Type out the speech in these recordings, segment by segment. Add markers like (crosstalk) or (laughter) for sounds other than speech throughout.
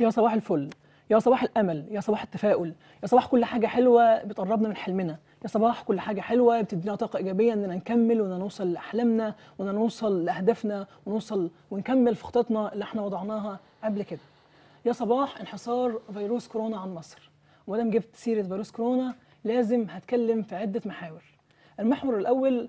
يا صباح الفل يا صباح الامل يا صباح التفاؤل يا صباح كل حاجه حلوه بتقربنا من حلمنا يا صباح كل حاجه حلوه بتدينا طاقه ايجابيه اننا نكمل وان نوصل لاحلامنا وان نوصل لاهدافنا ونوصل ونكمل في خططنا اللي احنا وضعناها قبل كده يا صباح انحصار فيروس كورونا عن مصر وانا جبت سيره فيروس كورونا لازم هتكلم في عده محاور المحور الاول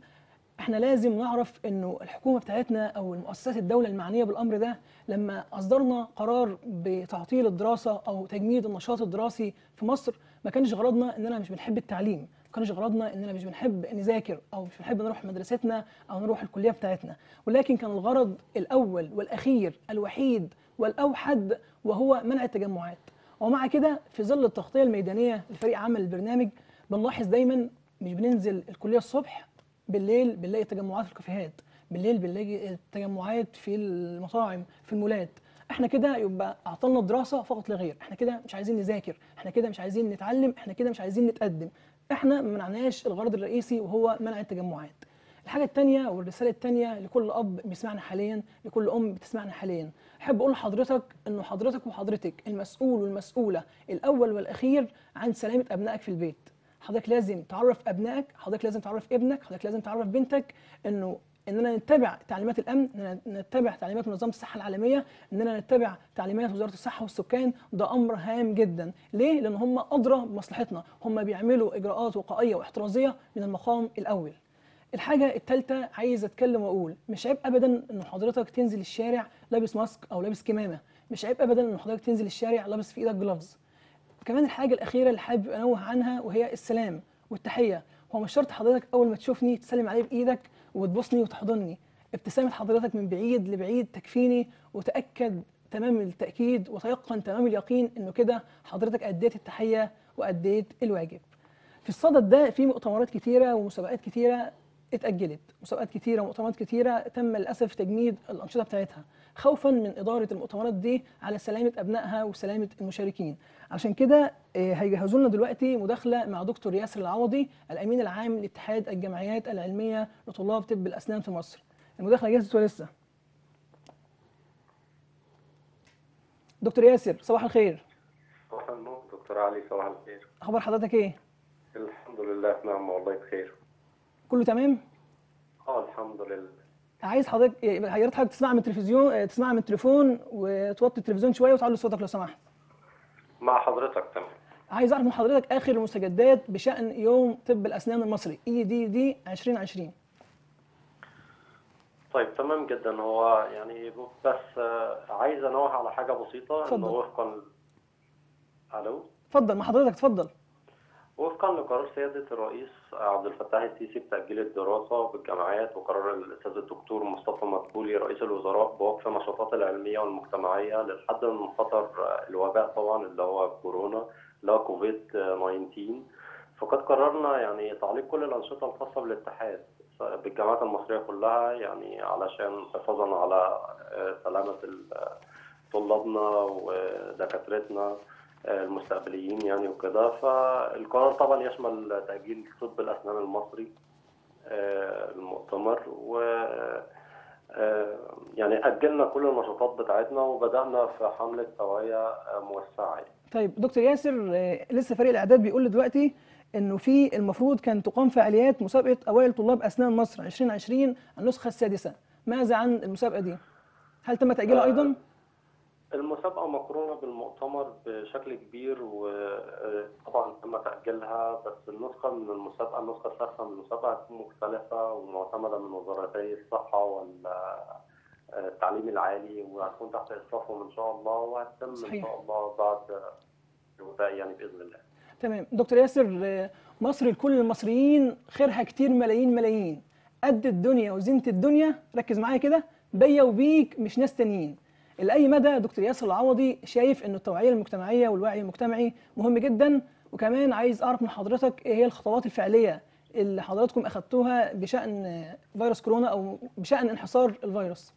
احنا لازم نعرف انه الحكومه بتاعتنا او المؤسسات الدوله المعنيه بالامر ده لما اصدرنا قرار بتعطيل الدراسه او تجميد النشاط الدراسي في مصر ما كانش غرضنا اننا مش بنحب التعليم ما كانش غرضنا اننا مش بنحب نذاكر او مش بنحب نروح مدرستنا او نروح الكليه بتاعتنا ولكن كان الغرض الاول والاخير الوحيد والاوحد وهو منع التجمعات ومع كده في ظل التغطيه الميدانيه لفريق عمل البرنامج بنلاحظ دايما مش بننزل الكليه الصبح بالليل بنلاقي تجمعات في الكافيهات بالليل بنلاقي تجمعات في المطاعم في المولات احنا كده يبقى اعطلنا الدراسه فقط لا غير احنا كده مش عايزين نذاكر احنا كده مش عايزين نتعلم احنا كده مش عايزين نتقدم احنا ما منعناش الغرض الرئيسي وهو منع التجمعات الحاجه الثانيه والرساله الثانيه لكل اب بيسمعنا حاليا لكل ام بتسمعنا حاليا احب اقول لحضرتك انه حضرتك وحضرتك المسؤول والمسؤوله الاول والاخير عن سلامه ابنائك في البيت حضرتك لازم تعرف ابنائك حضرتك لازم تعرف ابنك حضرتك لازم تعرف بنتك انه اننا نتبع تعليمات الامن اننا نتبع تعليمات منظمه الصحه العالميه اننا نتبع تعليمات وزاره الصحه والسكان ده امر هام جدا ليه لان هم ادرى بمصلحتنا هم بيعملوا اجراءات وقائيه واحترازيه من المقام الاول الحاجة الثالثة عايز أتكلم وأقول مش عيب أبدا إن حضرتك تنزل الشارع لابس ماسك أو لابس كمامة مش عيب أبدا إن حضرتك تنزل الشارع لابس في إيدك جلافز كمان الحاجه الاخيره اللي حابب انوه عنها وهي السلام والتحيه هو مش شرط حضرتك اول ما تشوفني تسلم عليه بايدك وتبوسني وتحضني ابتسامه حضرتك من بعيد لبعيد تكفيني وتاكد تمام التاكيد وتيقن تمام اليقين انه كده حضرتك اديت التحيه واديت الواجب في الصدد ده في مؤتمرات كتيره ومسابقات كتيره اتأجلت مسابقات كتيرة ومؤتمرات كتيرة تم للأسف تجميد الأنشطة بتاعتها خوفا من إدارة المؤتمرات دي على سلامة أبنائها وسلامة المشاركين عشان كده آه، هيجهزوا لنا دلوقتي مداخله مع دكتور ياسر العوضي الامين العام لاتحاد الجمعيات العلميه لطلاب طب الاسنان في مصر المداخله جاهزه ولا لسه دكتور ياسر صباح الخير صباح النور دكتور علي صباح الخير اخبار حضرتك ايه الحمد لله نعم والله بخير كله تمام اه الحمد لله عايز حضرتك حضرتك تسمع من التلفزيون آه، تسمع من التليفون وتوطي التلفزيون شويه وتعلي صوتك لو سمحت مع حضرتك تمام عايز اعرف من حضرتك اخر المستجدات بشان يوم طب الاسنان المصري اي دي دي 2020 طيب تمام جدا هو يعني بس عايز انوه على حاجه بسيطه اتفضل وفقا الو اتفضل مع حضرتك اتفضل وفقا لقرار سيادة الرئيس عبد الفتاح السيسي بتأجيل الدراسة بالجامعات وقرار الأستاذ الدكتور مصطفى مدبولي رئيس الوزراء بوقف النشاطات العلمية والمجتمعية للحد من خطر الوباء طبعا اللي هو كورونا اللي هو كوفيد 19 فقد قررنا يعني تعليق كل الأنشطة الخاصة بالاتحاد بالجامعات المصرية كلها يعني علشان حفاظا على سلامة طلابنا ودكاترتنا المستقبليين يعني وكده فالقرار طبعا يشمل تأجيل طب الأسنان المصري آه، المؤتمر و آه، يعني أجلنا كل النشاطات بتاعتنا وبدأنا في حملة توعية موسعة طيب دكتور ياسر آه، لسه فريق الإعداد بيقول لي دلوقتي انه في المفروض كان تقام فعاليات مسابقه اوائل طلاب اسنان مصر 2020 النسخه السادسه ماذا عن المسابقه دي هل تم تاجيلها ايضا المسابقة مقرونة بالمؤتمر بشكل كبير وطبعا آه، تم تأجيلها بس النسخة من المسابقة النسخة الثالثة من المسابقة هتكون مختلفة ومعتمدة من وزارتي الصحة والتعليم آه، العالي وهتكون تحت إشرافهم إن شاء الله وهتتم إن شاء الله بعد الوفاء يعني بإذن الله. تمام دكتور ياسر آه، مصر لكل المصريين خيرها كتير ملايين ملايين قد الدنيا وزينة الدنيا ركز معايا كده بيا وبيك مش ناس تانيين لأي مدى دكتور ياسر العوضي شايف أن التوعية المجتمعية والوعي المجتمعي مهم جدا وكمان عايز أعرف من حضرتك إيه هي الخطوات الفعلية اللي حضراتكم أخذتوها بشأن فيروس كورونا أو بشأن انحصار الفيروس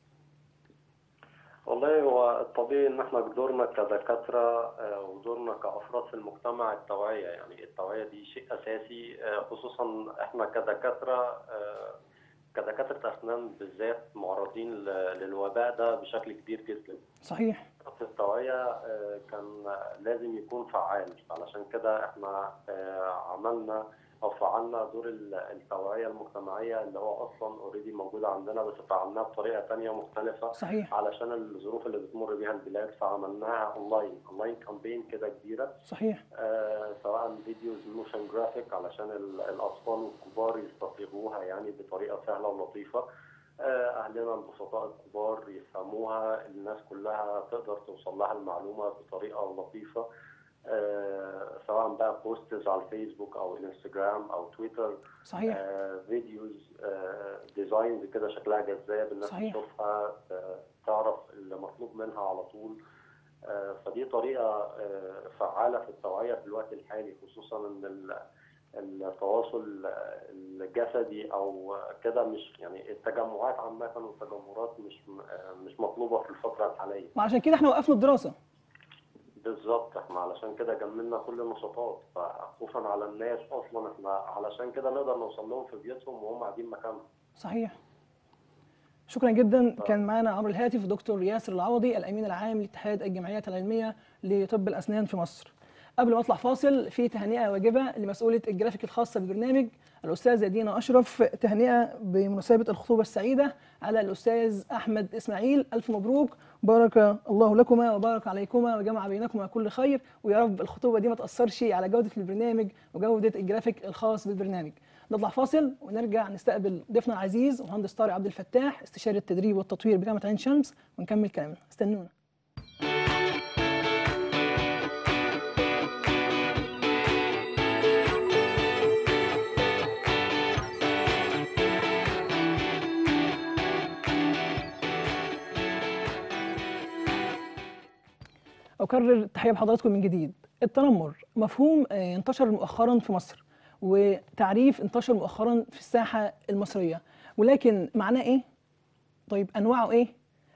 والله هو الطبيعي ان احنا بدورنا كدكاتره آه، ودورنا كافراد في المجتمع التوعيه يعني التوعيه دي شيء اساسي آه، خصوصا احنا كدكاتره آه، كدكاتره اسنان بالذات معرضين للوباء ده بشكل كبير جدا صحيح في التوعيه آه، كان لازم يكون فعال علشان كده احنا آه، عملنا او فعلنا دور التوعيه المجتمعيه اللي هو اصلا اوريدي موجوده عندنا بس فعلناها بطريقه ثانيه مختلفه صحيح علشان الظروف اللي بتمر بيها البلاد فعملناها اونلاين اونلاين كامبين كده كبيره صحيح آه سواء فيديوز موشن جرافيك علشان الاطفال الكبار يستطيعوها يعني بطريقه سهله ولطيفه آه، اهلنا البسطاء الكبار يفهموها الناس كلها تقدر توصل لها المعلومه بطريقه لطيفه آه، سواء بقى بوستز على الفيسبوك او انستجرام او تويتر صحيح فيديوز آه، ديزاينز آه، كده شكلها جذاب الناس صحيح. تشوفها تعرف اللي مطلوب منها على طول فدي طريقه فعاله في التوعيه في الوقت الحالي خصوصا ان التواصل الجسدي او كده مش يعني التجمعات عامه والتجمهرات مش مش مطلوبه في الفتره الحاليه. ما عشان كده احنا وقفنا الدراسه. بالظبط احنا علشان كده جملنا كل النشاطات فخوفا على الناس اصلا احنا علشان كده نقدر نوصل لهم في بيوتهم وهم قاعدين مكانهم. صحيح. شكرا جدا ف... كان معنا عبر الهاتف دكتور ياسر العوضي الامين العام لاتحاد الجمعيات العلميه لطب الاسنان في مصر. قبل ما اطلع فاصل في تهنئه واجبه لمسؤوله الجرافيك الخاصه بالبرنامج الاستاذه دينا اشرف تهنئه بمناسبه الخطوبه السعيده على الاستاذ احمد اسماعيل الف مبروك بارك الله لكما وبارك عليكما وجمع بينكما كل خير ويا رب الخطوبه دي ما تاثرش على جوده البرنامج وجوده الجرافيك الخاص بالبرنامج نطلع فاصل ونرجع نستقبل ضيفنا العزيز مهندس طارق عبد الفتاح استشاري التدريب والتطوير بجامعه عين شمس ونكمل كلامنا استنونا أكرر تحية بحضراتكم من جديد التنمر مفهوم آه، انتشر مؤخرا في مصر وتعريف انتشر مؤخرا في الساحة المصرية ولكن معناه إيه؟ طيب أنواعه إيه؟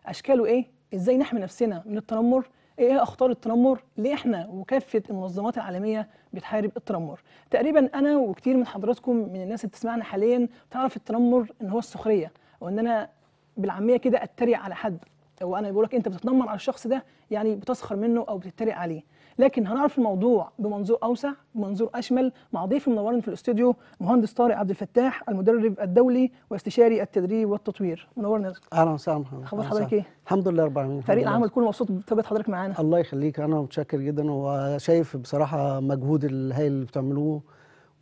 أشكاله إيه؟ إزاي نحمي نفسنا من التنمر؟ إيه أخطار التنمر؟ ليه إحنا وكافة المنظمات العالمية بتحارب التنمر؟ تقريبا أنا وكتير من حضراتكم من الناس اللي بتسمعنا حاليا تعرف التنمر إن هو السخرية أو إن أنا بالعامية كده أتريق على حد هو انا بقول لك انت بتتنمر على الشخص ده يعني بتسخر منه او بتتريق عليه لكن هنعرف الموضوع بمنظور اوسع بمنظور اشمل مع ضيف منورني في الاستوديو مهندس طارق عبد الفتاح المدرب الدولي واستشاري التدريب والتطوير منورنا اهلا وسهلا اخبار حضرتك ايه الحمد لله رب العالمين فريق العمل كله مبسوط بثبات حضرتك معانا الله يخليك انا متشكر جدا وشايف بصراحه مجهود الهائل اللي بتعملوه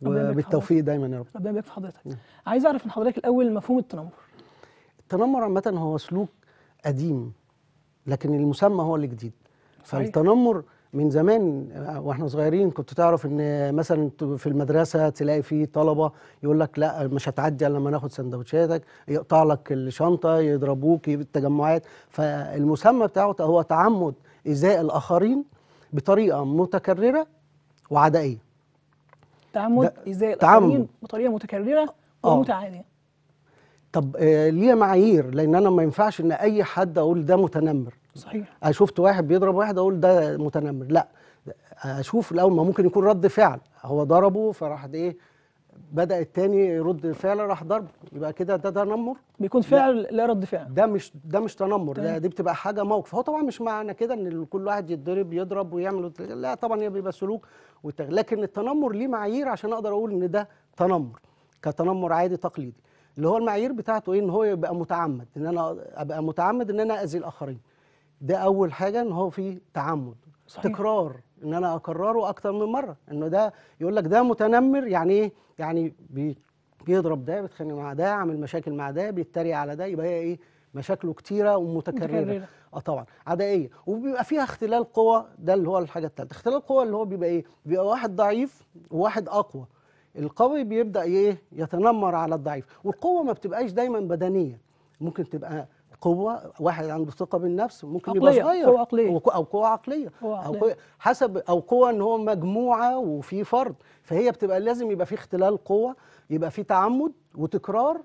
وبالتوفيق دايما يا رب ربنا يبارك في حضرتك نعم. عايز اعرف من حضرتك الاول مفهوم التنمر التنمر عامه هو سلوك قديم لكن المسمى هو اللي جديد فالتنمر من زمان واحنا صغيرين كنت تعرف ان مثلا في المدرسه تلاقي في طلبه يقول لك لا مش هتعدي لما ناخد سندوتشاتك يقطع لك الشنطه يضربوك التجمعات فالمسمى بتاعه هو تعمد ايذاء الاخرين بطريقه متكرره وعدائيه تعمد ايذاء الاخرين بطريقه متكرره آه. ومتعاديه طب آه، ليه معايير لان انا ما ينفعش ان اي حد اقول ده متنمر صحيح انا آه، شفت واحد بيضرب واحد اقول ده متنمر لا اشوف الاول ما ممكن يكون رد فعل هو ضربه فراح ايه بدا التاني يرد فعل راح ضربه يبقى كده ده تنمر بيكون فعل لا, رد فعل ده مش ده مش تنمر ده دي بتبقى حاجه موقف هو طبعا مش معنى كده ان كل واحد يتضرب يضرب ويعمل لا طبعا هي بيبقى سلوك لكن التنمر ليه معايير عشان اقدر اقول ان ده تنمر كتنمر عادي تقليدي اللي هو المعايير بتاعته ايه ان هو يبقى متعمد ان انا ابقى متعمد ان انا اذي الاخرين ده اول حاجه ان هو في تعمد صحيح. تكرار ان انا اكرره اكتر من مره انه ده يقول لك ده متنمر يعني ايه يعني بي بيضرب ده بيتخانق مع ده عامل مشاكل مع ده بيتريق على ده يبقى هي ايه مشاكله كتيره ومتكرره اه طبعا عدائيه وبيبقى فيها اختلال قوى ده اللي هو الحاجه الثالثه اختلال قوى اللي هو بيبقى ايه بيبقى واحد ضعيف وواحد اقوى القوي بيبدا ايه يتنمر على الضعيف والقوه ما بتبقاش دايما بدنيه ممكن تبقى قوه واحد عنده ثقه بالنفس ممكن عقلية. يبقى صغير قوة عقلية. أو, او قوه عقليه قوة عقلية. او قوة حسب او قوه ان هو مجموعه وفي فرد فهي بتبقى لازم يبقى في اختلال قوه يبقى في تعمد وتكرار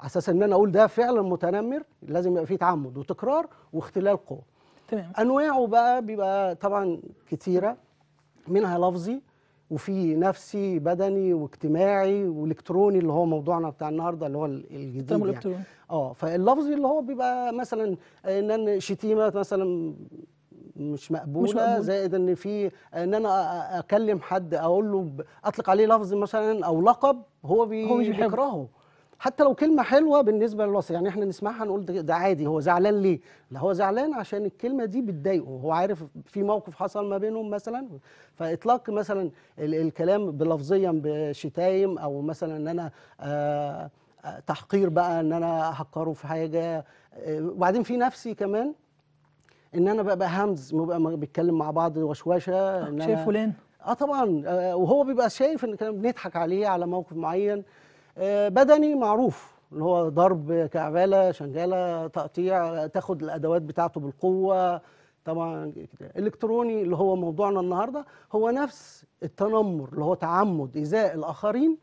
على اساس ان انا اقول ده فعلا متنمر لازم يبقى في تعمد وتكرار واختلال قوه تمام انواعه بقى بيبقى طبعا كتيره منها لفظي وفي نفسي بدني واجتماعي والكتروني اللي هو موضوعنا بتاع النهارده اللي هو الجديد يعني اه فاللفظي اللي هو بيبقى مثلا ان انا شتيمه مثلا مش مقبوله, مش مقبولة. زائد ان في ان انا اكلم حد اقول له اطلق عليه لفظ مثلا او لقب هو بيكرهه حتى لو كلمه حلوه بالنسبه للوصي يعني احنا نسمعها نقول ده عادي هو زعلان ليه لا هو زعلان عشان الكلمه دي بتضايقه هو عارف في موقف حصل ما بينهم مثلا فاطلاق مثلا الكلام بلفظيا بشتايم او مثلا ان انا آه، آه، تحقير بقى ان انا اهكره في حاجه آه، وبعدين في نفسي كمان ان انا ببقى همز بيتكلم مع بعض وشوشه ان انا شايف فلان اه طبعا وهو بيبقى شايف ان كان بنضحك عليه على موقف معين آه، بدني معروف اللي هو ضرب كعباله شنجاله تقطيع تاخد الادوات بتاعته بالقوه طبعا الكتروني اللي هو موضوعنا النهارده هو نفس التنمر اللي هو تعمد ايذاء الاخرين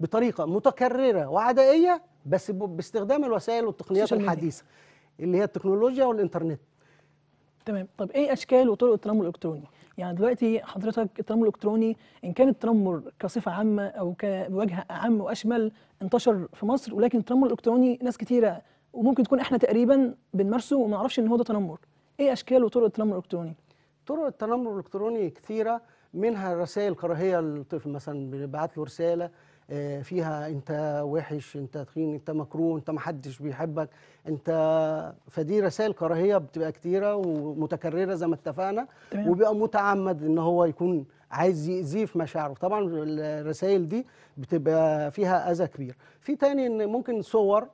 بطريقه متكرره وعدائيه بس باستخدام الوسائل والتقنيات الحديثه اللي هي التكنولوجيا والانترنت تمام طب ايه اشكال وطرق التنمر الالكتروني يعني دلوقتي حضرتك التنمر الالكتروني ان كان التنمر كصفه عامه او كوجه اعم واشمل انتشر في مصر ولكن التنمر الالكتروني ناس كتيره وممكن تكون احنا تقريبا بنمارسه وما نعرفش ان هو ده تنمر ايه اشكال وطرق التنمر الالكتروني طرق التنمر الالكتروني كثيره منها رسائل كراهيه للطفل مثلا بنبعت له رساله آه، فيها انت وحش انت تخين انت مكروه انت محدش بيحبك انت فدي رسائل كراهيه بتبقى كتيره ومتكرره زي ما اتفقنا وبيبقى متعمد ان هو يكون عايز يأذيه في مشاعره طبعا الرسائل دي بتبقى فيها اذى كبير في تاني ان ممكن صور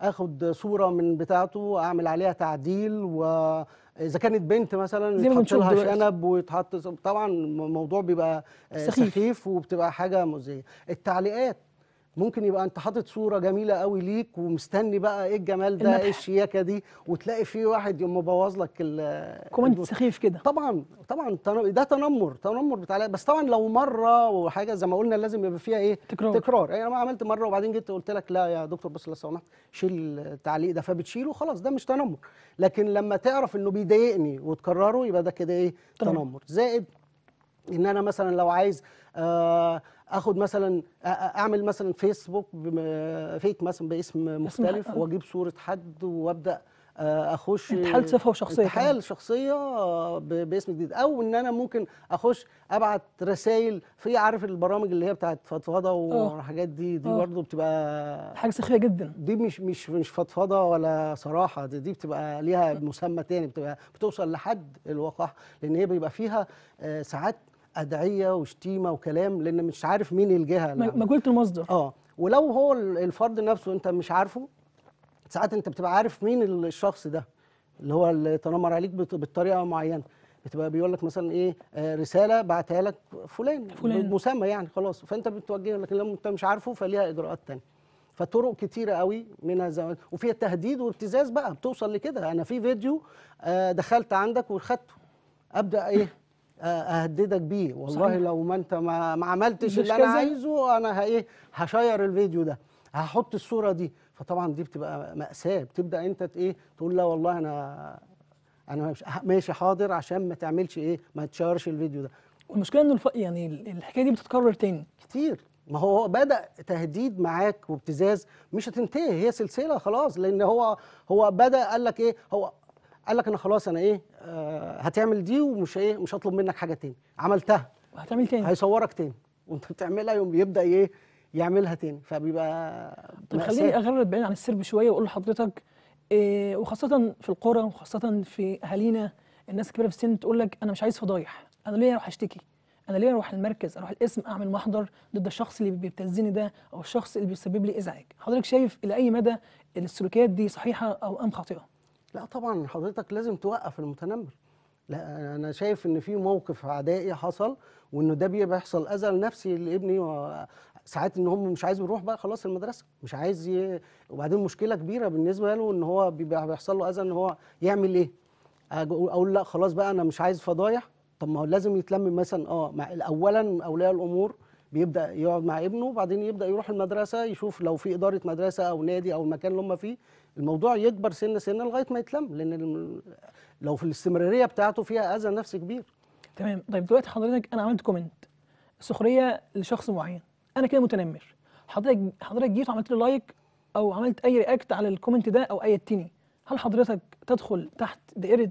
اخد صوره من بتاعته اعمل عليها تعديل و اذا كانت بنت مثلا يتحط لها شنب ويتحط طبعا الموضوع بيبقى سخيف, سخيف وبتبقى حاجه مؤذيه التعليقات ممكن يبقى انت حاطط صوره جميله قوي ليك ومستني بقى ايه الجمال ده ايه الشياكه دي وتلاقي في واحد يقوم مبوظ لك كومنت سخيف كده طبعا طبعا ده تنمر تنمر بتاع بس طبعا لو مره وحاجه زي ما قلنا لازم يبقى فيها ايه تكرار تكرار يعني انا عملت مره وبعدين جيت قلت لك لا يا دكتور بص لو سمحت شيل التعليق ده فبتشيله خلاص ده مش تنمر لكن لما تعرف انه بيضايقني وتكرره يبقى ده كده ايه تنمر زائد ان انا مثلا لو عايز آه اخد مثلا اعمل مثلا فيسبوك فيك مثلا باسم مختلف آه. واجيب صوره حد وابدا اخش انتحال صفه وشخصيه انتحال شخصيه باسم جديد او ان انا ممكن اخش ابعت رسائل في عارف البرامج اللي هي بتاعت فضفضه آه. والحاجات دي دي آه. برضه بتبقى حاجه سخيه جدا دي مش مش مش فضفضه ولا صراحه دي, دي بتبقى ليها مسمى تاني بتبقى بتوصل لحد الوقاح لان هي بيبقى فيها ساعات ادعيه وشتيمه وكلام لان مش عارف مين الجهه قلت المصدر اه ولو هو الفرد نفسه انت مش عارفه ساعات انت بتبقى عارف مين الشخص ده اللي هو اللي تنمر عليك بالطريقه معينه بتبقى بيقول لك مثلا ايه آه، رساله بعتها لك فلان, فلان. مسمى يعني خلاص فانت بتوجهه لكن لو انت مش عارفه فليها اجراءات ثانيه فطرق كتيره قوي منها زي وفيها تهديد وابتزاز بقى بتوصل لكده انا في فيديو آه، دخلت عندك وخدته ابدا ايه اهددك بيه والله صحيح. لو ما انت ما, ما عملتش اللي انا عايزه انا ايه هشير الفيديو ده هحط الصوره دي فطبعا دي بتبقى ماساه بتبدا انت ايه تقول لا والله انا انا ماشي حاضر عشان ما تعملش ايه ما تشيرش الفيديو ده والمشكله انه الف... يعني الحكايه دي بتتكرر تاني كتير ما هو بدا تهديد معاك وابتزاز مش هتنتهي هي سلسله خلاص لان هو هو بدا قال لك ايه هو قال لك انا خلاص انا ايه آه هتعمل دي ومش ايه مش هطلب منك حاجه تاني عملتها وهتعمل تاني هيصورك تاني وانت بتعملها يوم بيبدا ايه يعملها تاني فبيبقى طب خليني اغرد بعيد عن السرب شويه واقول لحضرتك إيه وخاصه في القرى وخاصه في اهالينا الناس الكبيره في السن تقول لك انا مش عايز فضايح انا ليه اروح اشتكي انا ليه اروح المركز اروح القسم اعمل محضر ضد الشخص اللي بيبتزني ده او الشخص اللي بيسبب لي ازعاج حضرتك شايف الى اي مدى السلوكيات دي صحيحه او ام خاطئه لا طبعا حضرتك لازم توقف المتنمر لا انا شايف ان في موقف عدائي حصل وانه ده بيحصل اذى نفسي لابني و... ساعات ان هم مش عايز يروح بقى خلاص المدرسه مش عايز ي... وبعدين مشكله كبيره بالنسبه له ان هو بيحصل له اذى ان هو يعمل ايه اقول لا خلاص بقى انا مش عايز فضايح طب ما هو لازم يتلم مثلا اه اولا اولياء الامور بيبدا يقعد مع ابنه وبعدين يبدا يروح المدرسه يشوف لو في اداره مدرسه او نادي او المكان اللي هم فيه الموضوع يكبر سنه سنه لغايه ما يتلم لان لو في الاستمراريه بتاعته فيها اذى نفسي كبير تمام طيب دلوقتي حضرتك انا عملت كومنت سخريه لشخص معين انا كده متنمر حضرتك حضرتك جيت وعملت لي لايك او عملت اي رياكت على الكومنت ده او تاني هل حضرتك تدخل تحت دائره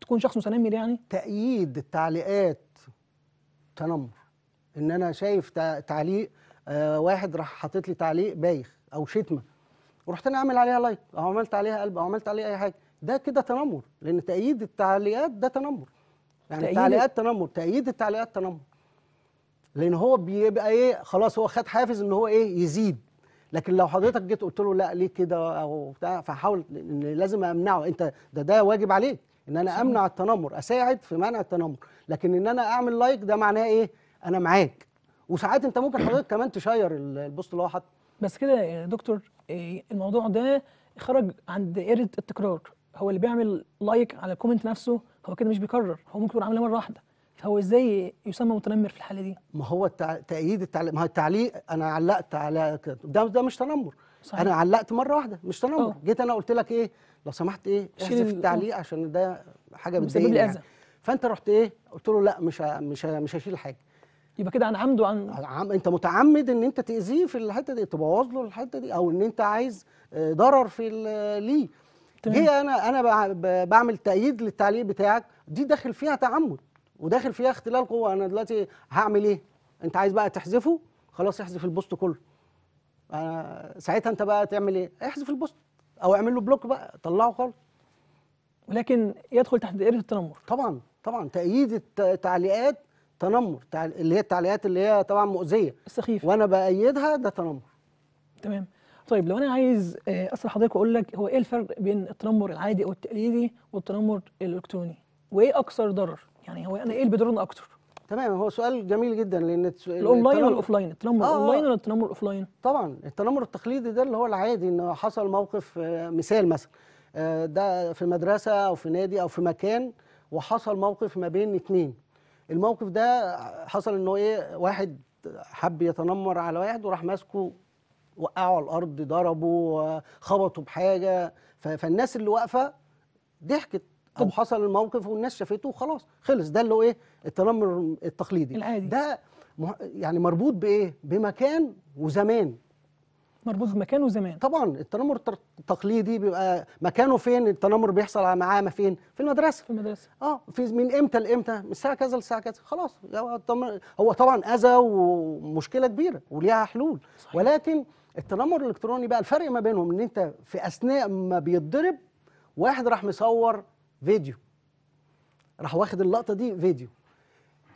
تكون شخص متنمر يعني تأييد التعليقات تنمر ان انا شايف تعليق آه، واحد راح حاطط لي تعليق بايخ او شتمه ورحت انا اعمل عليها لايك او عملت عليها قلب او عملت عليها اي حاجه ده كده تنمر لان تأييد التعليقات ده تنمر يعني تأييد التعليقات تنمر تأييد التعليقات تنمر لان هو بيبقى ايه خلاص هو خد حافز ان هو ايه يزيد لكن لو حضرتك جيت قلت له لا ليه كده او بتاع فحاول لازم امنعه انت ده ده واجب عليك ان انا امنع التنمر اساعد في منع التنمر لكن ان انا اعمل لايك ده معناه ايه انا معاك وساعات انت ممكن حضرتك كمان تشير البوست اللي هو حاطه بس كده يا دكتور إيه، الموضوع ده خرج عند دائره التكرار هو اللي بيعمل لايك على الكومنت نفسه هو كده مش بيكرر هو ممكن يكون عاملها مره واحده فهو ازاي يسمى متنمر في الحاله دي ما هو التع... تأييد التعليق ما هو التعليق انا علقت على ده ده مش تنمر صحيح. انا علقت مره واحده مش تنمر أوه. جيت انا قلت لك ايه لو سمحت ايه احذف التعليق عشان ده حاجه بتضايقني يعني. فانت رحت ايه قلت له لا مش مش مش هشيل حاجه يبقى كده عن عمد وعن عم... انت متعمد ان انت تاذيه في الحته دي تبوظ له الحته دي او ان انت عايز آه، ضرر في ليه هي انا انا بعمل تأييد للتعليق بتاعك دي داخل فيها تعمد وداخل فيها اختلال قوه انا دلوقتي هعمل ايه انت عايز بقى تحذفه خلاص احذف البوست كله أنا آه، ساعتها انت بقى تعمل ايه احذف البوست او اعمل له بلوك بقى طلعه خالص ولكن يدخل تحت دائره التنمر طبعا طبعا تأييد التعليقات تنمر اللي هي التعليقات اللي هي طبعا مؤذيه سخيفة وانا بايدها ده تنمر تمام طيب لو انا عايز آه، اسال حضرتك واقول لك هو ايه الفرق بين التنمر العادي او التقليدي والتنمر الالكتروني وايه اكثر ضرر يعني هو انا ايه اللي بيضرنا اكتر تمام هو سؤال جميل جدا لان الاونلاين والاوفلاين التنمر الاونلاين آه، آه. ولا التنمر الاوفلاين طبعا التنمر التقليدي ده اللي هو العادي ان حصل موقف مثال مثلا ده في مدرسه او في نادي او في مكان وحصل موقف ما بين اثنين الموقف ده حصل ان هو ايه واحد حب يتنمر على واحد وراح ماسكه وقعه على الارض ضربه خبطه بحاجه فالناس اللي واقفه ضحكت او حصل الموقف والناس شافته وخلاص خلص ده اللي هو ايه التنمر التقليدي العادي ده يعني مربوط بايه بمكان وزمان مربوط بمكانه زمان طبعا التنمر التقليدي بيبقى مكانه فين التنمر بيحصل معاه ما فين في المدرسه في المدرسه اه في من امتى لامتى من الساعه كذا للساعه كذا خلاص هو طبعا اذى ومشكله كبيره وليها حلول صحيح. ولكن التنمر الالكتروني بقى الفرق ما بينهم ان انت في اثناء ما بيتضرب واحد راح مصور فيديو راح واخد اللقطه دي فيديو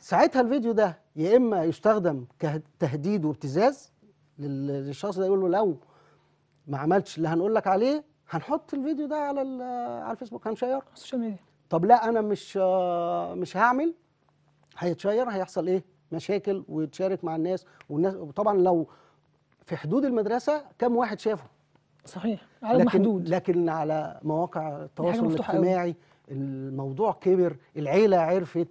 ساعتها الفيديو ده يا اما يستخدم كتهديد وابتزاز للشخص ده يقول له لو ما عملتش اللي هنقول لك عليه هنحط الفيديو ده على على الفيسبوك هنشيره السوشيال ميديا طب لا انا مش مش هعمل هيتشير هيحصل ايه مشاكل ويتشارك مع الناس والناس وطبعا لو في حدود المدرسه كم واحد شافه صحيح على لكن محدود لكن على مواقع التواصل الاجتماعي الموضوع كبر العيله عرفت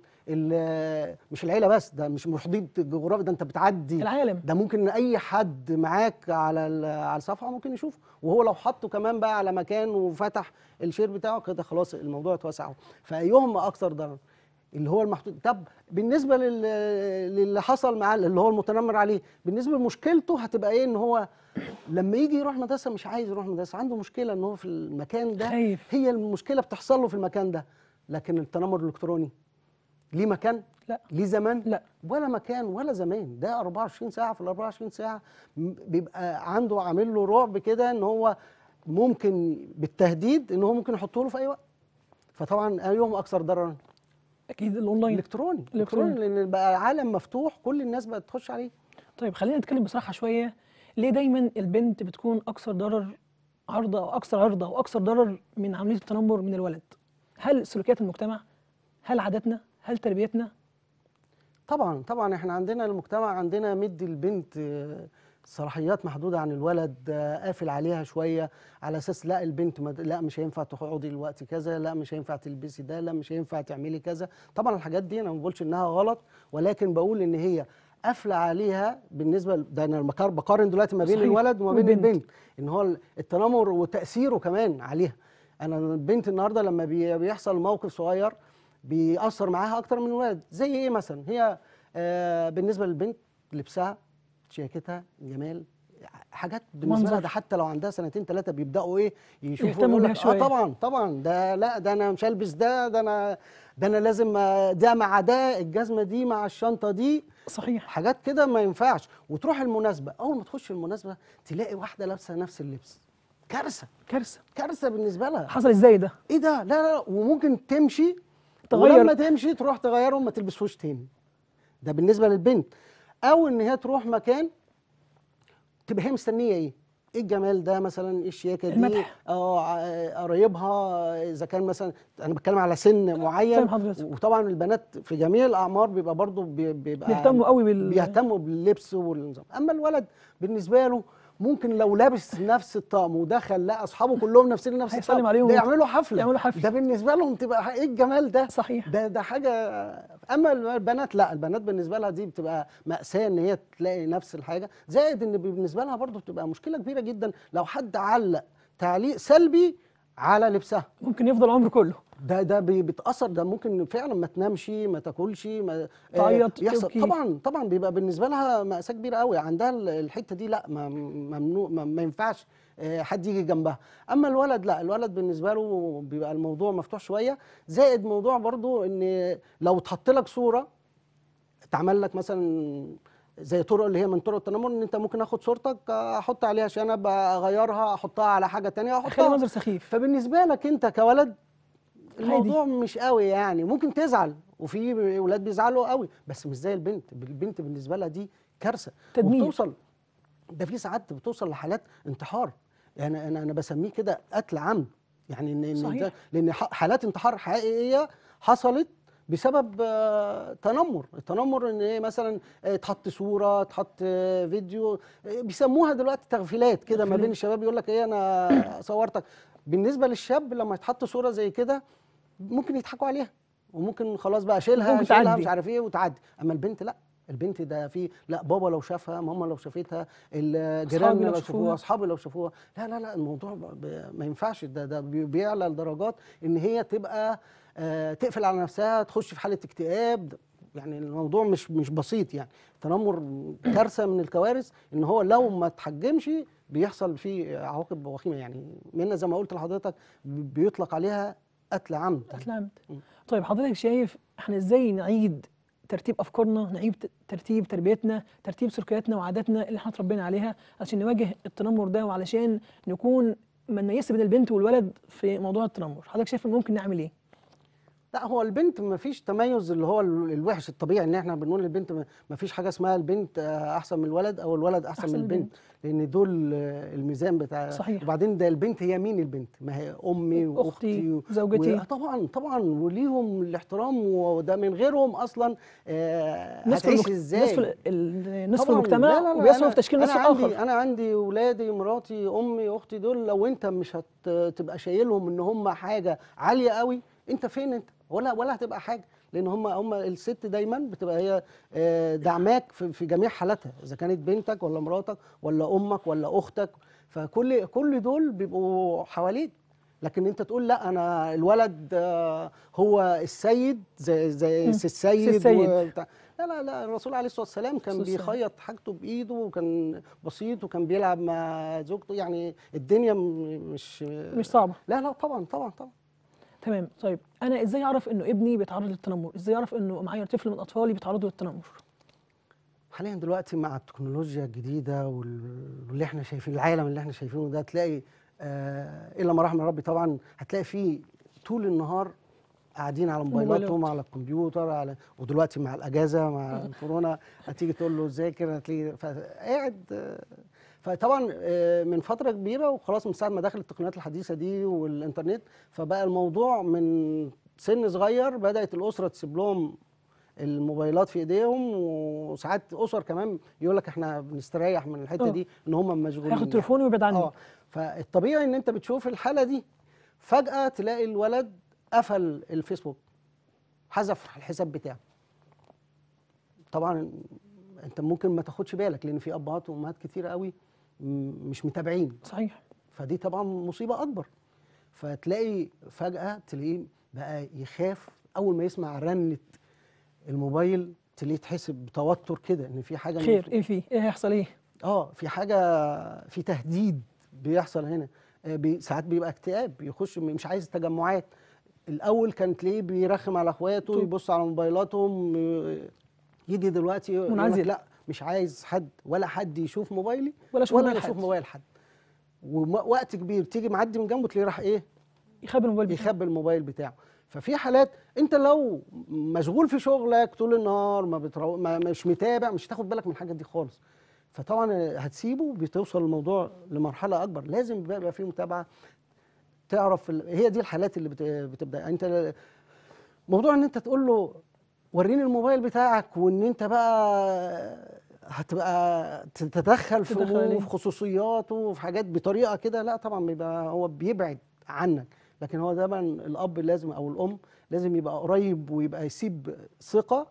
مش العيله بس ده مش محيط جغرافي ده انت بتعدي العالم ده ممكن اي حد معاك على على الصفحه ممكن يشوفه وهو لو حطه كمان بقى على مكان وفتح الشير بتاعه كده خلاص الموضوع اتوسع فايهم اكثر ضرر اللي هو المحطوط طب بالنسبه لل... للي حصل معاه اللي هو المتنمر عليه بالنسبه لمشكلته هتبقى ايه ان هو لما يجي يروح مدرسه مش عايز يروح مدرسه عنده مشكله ان هو في المكان ده خايف. هي المشكله بتحصل له في المكان ده لكن التنمر الالكتروني ليه مكان لا ليه زمان لا ولا مكان ولا زمان ده 24 ساعه في ال 24 ساعه بيبقى عنده عامل له رعب كده ان هو ممكن بالتهديد ان هو ممكن يحطه له في اي وقت فطبعا ايهم اكثر ضررا اكيد الاونلاين الإلكتروني الإلكتروني لان بقى عالم مفتوح كل الناس بقت تخش عليه طيب خلينا نتكلم بصراحه شويه ليه دايما البنت بتكون اكثر ضرر عرضه او اكثر عرضه او اكثر ضرر من عمليه التنمر من الولد هل سلوكيات المجتمع هل عاداتنا هل تربيتنا طبعا طبعا احنا عندنا المجتمع عندنا مدي البنت آه، صلاحيات محدوده عن الولد آه، قافل عليها شويه على اساس لا البنت مد... لا مش هينفع تقعدي الوقت كذا لا مش هينفع تلبسي ده لا مش هينفع تعملي كذا طبعا الحاجات دي انا ما بقولش انها غلط ولكن بقول ان هي قافله عليها بالنسبه ده انا بقارن دلوقتي ما بين صحيح. الولد وما بين البنت ان هو التنمر وتاثيره كمان عليها انا البنت النهارده لما بيحصل موقف صغير بيأثر معاها اكتر من الولد زي ايه مثلا هي آه، بالنسبه للبنت لبسها شياكتها جمال حاجات بالنسبه لها ده حتى لو عندها سنتين ثلاثه بيبداوا ايه يشوفوا لك اه طبعا طبعا ده لا ده انا مش هلبس ده ده انا ده انا لازم آه، ده مع ده الجزمه دي مع الشنطه دي صحيح حاجات كده ما ينفعش وتروح المناسبه اول ما تخش المناسبه تلاقي واحده لابسه نفس اللبس كارثه كارثه كارثه بالنسبه لها حصل ازاي ده ايه ده لا لا, لا وممكن تمشي تغير ولما تمشي تروح تغيرهم ما تلبسهوش تاني ده بالنسبه للبنت او ان هي تروح مكان تبقى هي مستنيه ايه ايه الجمال ده مثلا ايه الشياكه دي اه قريبها اذا كان مثلا انا بتكلم على سن أه، معين وطبعا البنات في جميع الاعمار بيبقى برضه بيبقى بيهتموا قوي بال... بيهتموا باللبس والنظام اما الولد بالنسبه له ممكن لو لابس نفس الطقم ودخل لقى اصحابه كلهم لابسين نفس الطقم عليهم يعملوا حفله يعملوا حفله ده بالنسبه لهم تبقى ايه الجمال ده صحيح ده ده حاجه اما البنات لا البنات بالنسبه لها دي بتبقى ماساه ان هي تلاقي نفس الحاجه زائد ان بالنسبه لها برضو بتبقى مشكله كبيره جدا لو حد علق تعليق سلبي على لبسها ممكن يفضل عمره كله ده ده بيتاثر ده ممكن فعلا ما تنامش ما تاكلش ما آه، تعيط يحصل طبعا طبعا بيبقى بالنسبه لها ماساه كبيره قوي عندها الحته دي لا ممنوع ما, ما ينفعش آه، حد يجي جنبها اما الولد لا الولد بالنسبه له بيبقى الموضوع مفتوح شويه زائد موضوع برضو ان لو اتحط لك صوره اتعمل لك مثلا زي طرق اللي هي من طرق التنمر ان انت ممكن اخد صورتك آه، احط عليها شنب اغيرها احطها على حاجه ثانيه احطها خلي منظر سخيف فبالنسبه لك انت كولد الموضوع عادي. مش قوي يعني ممكن تزعل وفي اولاد بيزعلوا قوي بس مش زي البنت البنت بالنسبه لها دي كارثه تدمير وبتوصل ده في ساعات بتوصل لحالات انتحار يعني انا انا بسميه كده قتل عمد يعني ان صحيح. لان حالات انتحار حقيقيه حصلت بسبب آه، تنمر التنمر ان ايه مثلا آه، تحط صوره تحط آه، فيديو بيسموها دلوقتي تغفيلات كده ما بين الشباب يقول لك ايه انا صورتك بالنسبه للشاب لما يتحط صوره زي كده ممكن يضحكوا عليها وممكن خلاص بقى شيلها شيلها مش عارف ايه وتعدي اما البنت لا البنت ده في لا بابا لو شافها ماما لو شافتها الجيران لو شافوها اصحابي لو شافوها لا لا لا الموضوع ما ينفعش ده ده بيعلى لدرجات ان هي تبقى آه، تقفل على نفسها تخش في حاله اكتئاب يعني الموضوع مش مش بسيط يعني التنمر كارثه من الكوارث ان هو لو ما اتحجمش بيحصل فيه عواقب وخيمه يعني منا زي ما قلت لحضرتك بيطلق عليها قتل عمد قتل عمد طيب حضرتك شايف احنا ازاي نعيد ترتيب افكارنا نعيد ترتيب تربيتنا ترتيب سلوكياتنا وعاداتنا اللي احنا اتربينا عليها عشان نواجه التنمر ده وعلشان نكون من نيس بين البنت والولد في موضوع التنمر حضرتك شايف ممكن نعمل ايه لا هو البنت ما فيش تميز اللي هو الوحش الطبيعي ان احنا بنقول للبنت ما فيش حاجه اسمها البنت احسن من الولد او الولد احسن, أحسن من البنت, البنت لان دول الميزان بتاع صحيح وبعدين ده البنت هي مين البنت ما هي امي واختي, وزوجتي زوجتي و... طبعا طبعا وليهم الاحترام وده من غيرهم اصلا آه، نصف هتعيش ازاي نصف نصف المجتمع لا في تشكيل نصف اخر عندي انا عندي ولادي مراتي امي اختي دول لو انت مش هتبقى شايلهم ان هم حاجه عاليه قوي انت فين انت ولا ولا هتبقى حاجه لان هم هم الست دايما بتبقى هي آه، دعماك في جميع حالاتها اذا كانت بنتك ولا مراتك ولا امك ولا اختك فكل كل دول بيبقوا حواليك لكن انت تقول لا انا الولد آه، هو السيد زي زي السيد, السيد. وبتاع لا لا لا الرسول عليه الصلاه والسلام كان بيخيط حاجته بايده وكان بسيط وكان بيلعب مع زوجته يعني الدنيا مش مش صعبه لا لا طبعا طبعا طبعا تمام طيب انا ازاي اعرف انه ابني بيتعرض للتنمر ازاي اعرف انه معايا طفل من اطفالي بيتعرضوا للتنمر حاليا دلوقتي مع التكنولوجيا الجديده واللي احنا شايفين العالم اللي احنا شايفينه ده تلاقي آه الا ما رحم ربي طبعا هتلاقي فيه طول النهار قاعدين على موبايلاتهم على الكمبيوتر على ودلوقتي مع الاجازه مع الكورونا هتيجي تقول له ذاكر هتلاقي قاعد آه فطبعا آه، من فتره كبيره وخلاص من ساعه ما دخلت التقنيات الحديثه دي والانترنت فبقى الموضوع من سن صغير بدات الاسره تسيب لهم الموبايلات في ايديهم وساعات اسر كمان يقول لك احنا بنستريح من الحته أوه. دي ان هم مشغولين هاخد تليفوني وابعد عني اه فالطبيعي ان انت بتشوف الحاله دي فجاه تلاقي الولد قفل الفيسبوك حذف الحساب بتاعه طبعا انت ممكن ما تاخدش بالك لان في ابهات وامهات كتير قوي مش متابعين صحيح فدي طبعا مصيبه اكبر فتلاقي فجاه تلاقيه بقى يخاف اول ما يسمع رنه الموبايل تلاقيه تحس بتوتر كده ان في حاجه خير ايه في ايه هيحصل ايه اه في حاجه في تهديد بيحصل هنا آه، بي ساعات بيبقى اكتئاب يخش مش عايز تجمعات الاول كان تلاقيه بيرخم على اخواته طيب. يبص على موبايلاتهم يجي دلوقتي منعزل لا مش عايز حد ولا حد يشوف موبايلي ولا, ولا يشوف موبايل حد ووقت كبير تيجي معدي من جنبه تلاقيه راح ايه يخبي الموبايل بتاعه يخبي الموبايل بتاعه ففي حالات انت لو مشغول في شغلك طول النهار ما, بترو... ما مش متابع مش هتاخد بالك من الحاجات دي خالص فطبعا هتسيبه بتوصل الموضوع لمرحله اكبر لازم يبقى في متابعه تعرف ال... هي دي الحالات اللي بت... بتبدا انت موضوع ان انت تقول له وريني الموبايل بتاعك وان انت بقى هتبقى تتدخل في امور في خصوصياته وفي حاجات بطريقه كده لا طبعا بيبقى هو بيبعد عنك لكن هو دايما الاب لازم او الام لازم يبقى قريب ويبقى يسيب ثقه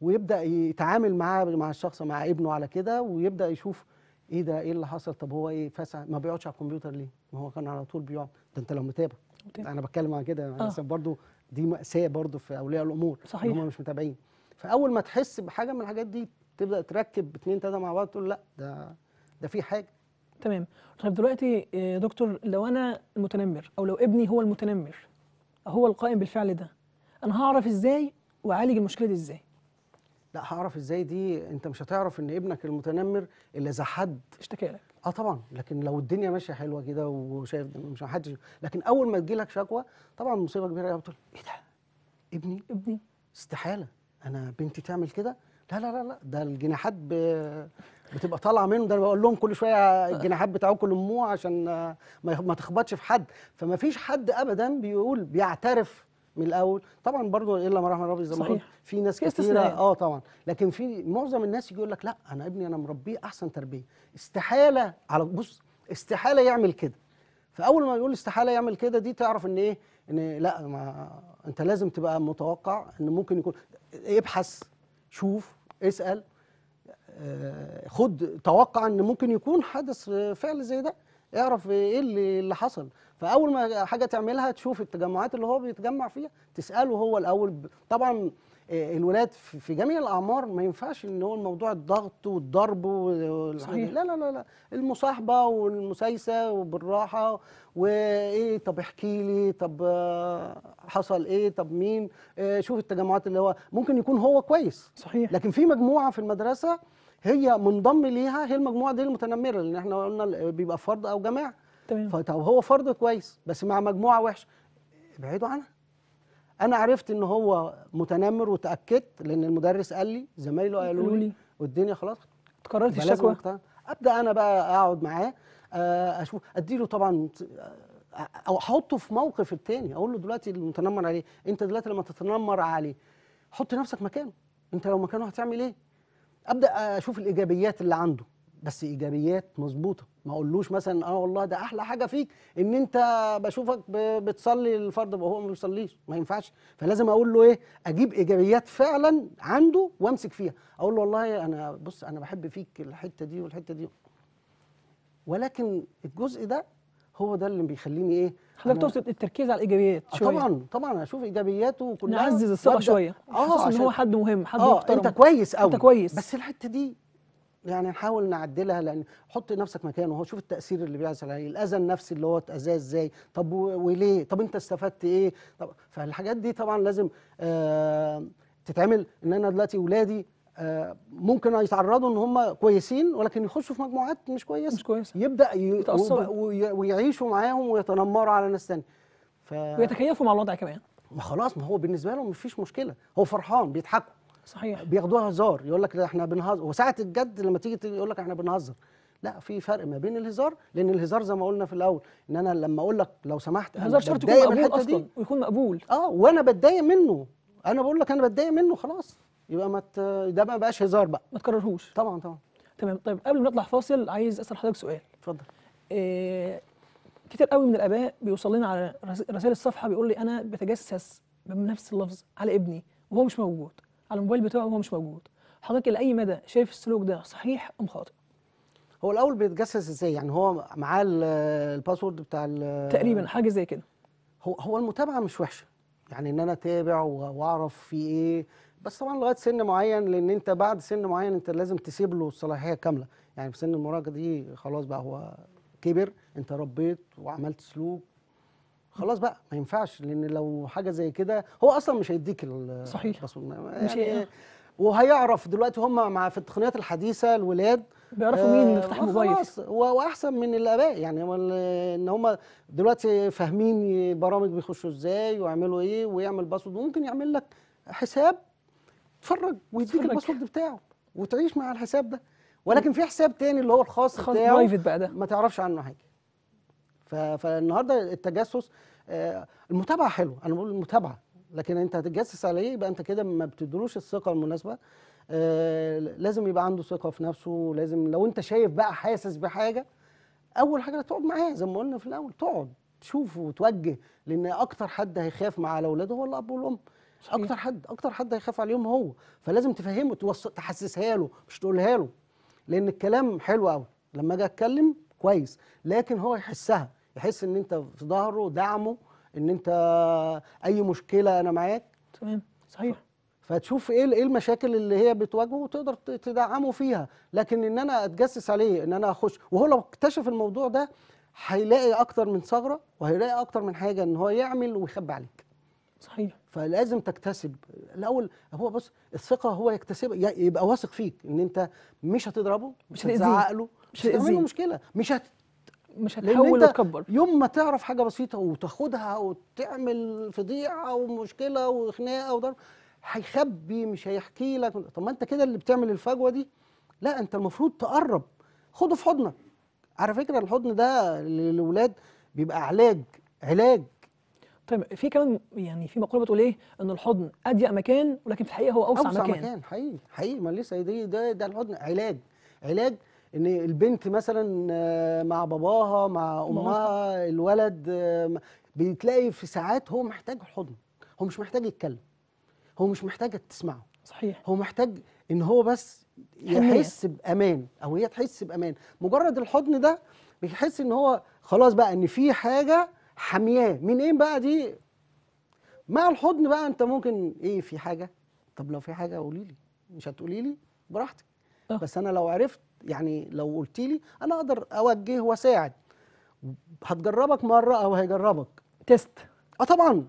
ويبدا يتعامل معاه مع الشخص مع ابنه على كده ويبدا يشوف ايه ده ايه اللي حصل طب هو ايه فسع ما بيقعدش على الكمبيوتر ليه ما هو كان على طول بيقعد ده انت لو متابع انا بتكلم على كده آه. برضو دي ماساه برضو في اولياء الامور صحيح هم مش متابعين فاول ما تحس بحاجه من الحاجات دي تبدا تركب اتنين تلاته مع بعض تقول لا ده ده في حاجه تمام طيب دلوقتي يا آه، دكتور لو انا المتنمر او لو ابني هو المتنمر هو القائم بالفعل ده انا هعرف ازاي واعالج المشكله دي ازاي لا هعرف ازاي دي انت مش هتعرف ان ابنك المتنمر الا اذا حد اشتكى لك اه طبعا لكن لو الدنيا ماشيه حلوه كده وشايف مش محدش لكن اول ما تجي لك شكوى طبعا مصيبه كبيره يا بتقول ايه ده ابني ابني استحاله انا بنتي تعمل كده لا لا لا لا ده الجناحات ب... بتبقى طالعه منه ده بقول لهم كل شويه الجناحات بتاعكم لموه عشان ما تخبطش في حد فما فيش حد ابدا بيقول بيعترف من الاول طبعا برضو الا ما رحم ربي زي ما قلت في ناس كتير اه طبعا لكن في معظم الناس يقول لك لا انا ابني انا مربيه احسن تربيه استحاله على بص استحاله يعمل كده فاول ما يقول استحاله يعمل كده دي تعرف ان ايه ان لا ما انت لازم تبقى متوقع ان ممكن يكون ابحث شوف اسال آه، خد توقع ان ممكن يكون حدث فعل زي ده اعرف ايه اللي اللي حصل فاول ما حاجه تعملها تشوف التجمعات اللي هو بيتجمع فيها تساله هو الاول طبعا الولاد في جميع الاعمار ما ينفعش ان هو الموضوع الضغط والضرب صحيح لا لا لا لا المصاحبه والمسايسه وبالراحه وايه طب احكي لي طب حصل ايه طب مين آه، شوف التجمعات اللي هو ممكن يكون هو كويس صحيح لكن في مجموعه في المدرسه هي منضم ليها هي المجموعه دي المتنمره لان احنا قلنا بيبقى فرد او جماعه تمام طب هو فرد كويس بس مع مجموعه وحشه ابعدوا عنها انا عرفت ان هو متنمر وتاكدت لان المدرس قال لي زمايله قالوا لي والدنيا خلاص اتكررت الشكوى ابدا انا بقى اقعد معاه آه، اشوف اديله طبعا آه، او احطه في موقف التاني اقول له دلوقتي المتنمر عليه انت دلوقتي لما تتنمر عليه حط نفسك مكانه انت لو مكانه هتعمل ايه ابدا اشوف الايجابيات اللي عنده بس ايجابيات مظبوطه ما اقولوش مثلا اه والله ده احلى حاجه فيك ان انت بشوفك بتصلي الفرض وهو ما بيصليش ما ينفعش فلازم اقول له ايه اجيب ايجابيات فعلا عنده وامسك فيها اقول له والله انا بص انا بحب فيك الحته دي والحته دي ولكن الجزء ده هو ده اللي بيخليني ايه حضرتك تقصد التركيز على الايجابيات آه، شويه طبعا طبعا اشوف ايجابياته وكلها نعزز الثقه شويه اه ان هو حد مهم حد آه محترم انت كويس قوي انت كويس بس الحته دي يعني نحاول نعدلها لان حط نفسك مكانه هو شوف التاثير اللي بيحصل عليه يعني الاذى النفسي اللي هو اتاذاه ازاي طب وليه طب انت استفدت ايه طب فالحاجات دي طبعا لازم آه تتعمل ان انا دلوقتي ولادي آه ممكن يتعرضوا ان هم كويسين ولكن يخشوا في مجموعات مش كويسه مش كويسه يبدا ي... ويعيشوا معاهم ويتنمروا على ناس ثانيه ف... ويتكيفوا مع الوضع كمان ما خلاص ما هو بالنسبه لهم مفيش مشكله هو فرحان بيضحكوا صحيح بياخدوها هزار يقول لك احنا بنهزر وساعه الجد لما تيجي يقول لك احنا بنهزر لا في فرق ما بين الهزار لان الهزار زي ما قلنا في الاول ان انا لما اقول لك لو سمحت الهزار شرط يكون مقبول اصلا دي. ويكون مقبول اه وانا بتضايق منه انا بقول لك انا بتضايق منه خلاص يبقى ما مت... ده ما بقاش هزار بقى ما تكررهوش طبعا طبعا تمام طيب قبل ما نطلع فاصل عايز اسال حضرتك سؤال اتفضل إيه كتير قوي من الاباء بيوصل لنا على رسائل الصفحه بيقول لي انا بتجسس بنفس اللفظ على ابني وهو مش موجود على الموبايل بتاعه وهو مش موجود حضرتك لاي مدى شايف السلوك ده صحيح ام خاطئ هو الاول بيتجسس ازاي يعني هو معاه الباسورد بتاع تقريبا حاجه زي كده هو هو المتابعه مش وحشه يعني ان انا اتابع واعرف في ايه بس طبعا لغايه سن معين لان انت بعد سن معين انت لازم تسيب له الصلاحيه كامله يعني في سن المراهقه دي خلاص بقى هو كبر انت ربيت وعملت سلوك خلاص بقى ما ينفعش لان لو حاجه زي كده هو اصلا مش هيديك صحيح يعني مش يعني وهيعرف دلوقتي هم مع في التقنيات الحديثه الولاد بيعرفوا مين يفتح آه موبايل خلاص واحسن من الاباء يعني ان هم دلوقتي فاهمين برامج بيخشوا ازاي ويعملوا ايه ويعمل باسورد وممكن يعمل لك حساب تفرج ويديك الباسورد بتاعه وتعيش مع الحساب ده ولكن في حساب تاني اللي هو الخاص بتاعه برايفت بقى ده ما تعرفش عنه حاجه فالنهارده التجسس آه، المتابعه حلوه انا بقول المتابعه لكن انت هتتجسس عليه إيه؟ يبقى انت كده ما بتدروش الثقه المناسبه آه، لازم يبقى عنده ثقه في نفسه لازم لو انت شايف بقى حاسس بحاجه اول حاجه تقعد معاه زي ما قلنا في الاول تقعد تشوف وتوجه لان اكتر حد هيخاف مع اولاده هو الاب والام صحيح. اكتر حد اكتر حد هيخاف عليهم هو فلازم تفهمه توص... تحسسها له مش تقولها له لان الكلام حلو قوي لما اجي اتكلم كويس لكن هو يحسها يحس ان انت في ظهره دعمه ان انت اي مشكله انا معاك تمام صحيح فتشوف ايه ايه المشاكل اللي هي بتواجهه وتقدر تدعمه فيها لكن ان انا اتجسس عليه ان انا اخش وهو لو اكتشف الموضوع ده هيلاقي اكتر من ثغره وهيلاقي اكتر من حاجه ان هو يعمل ويخبي عليك صحيح فلازم تكتسب الاول هو بص الثقه هو يكتسب يبقى واثق فيك ان انت مش هتضربه مش هتزعق له مش هتعمل له مشكله مش هت مش هتحول وتكبر يوم ما تعرف حاجه بسيطه وتاخدها وتعمل فضيحه ومشكله وخناقه وضرب هيخبي مش هيحكي لك طب ما انت كده اللي بتعمل الفجوه دي لا انت المفروض تقرب خده في حضنك على فكره الحضن ده للاولاد بيبقى علاج علاج طيب في كمان يعني في مقوله بتقول ايه ان الحضن اضيق مكان ولكن في الحقيقه هو اوسع, أوسع مكان اوسع مكان حقيقي حقيقي ما لسه دي ده ده الحضن علاج علاج ان البنت مثلا آه، مع باباها مع امها الولد آه، بتلاقي في ساعات هو محتاج حضن هو مش محتاج يتكلم هو مش محتاج تسمعه صحيح هو محتاج ان هو بس يحس بامان او هي تحس بامان مجرد الحضن ده بيحس ان هو خلاص بقى ان في حاجه حمياه ايه بقى دي مع الحضن بقى انت ممكن ايه في حاجه طب لو في حاجه قولي لي مش هتقولي لي براحتك آه. بس انا لو عرفت يعني لو قلت لي انا اقدر اوجه واساعد هتجربك مره او هيجربك تيست اه طبعا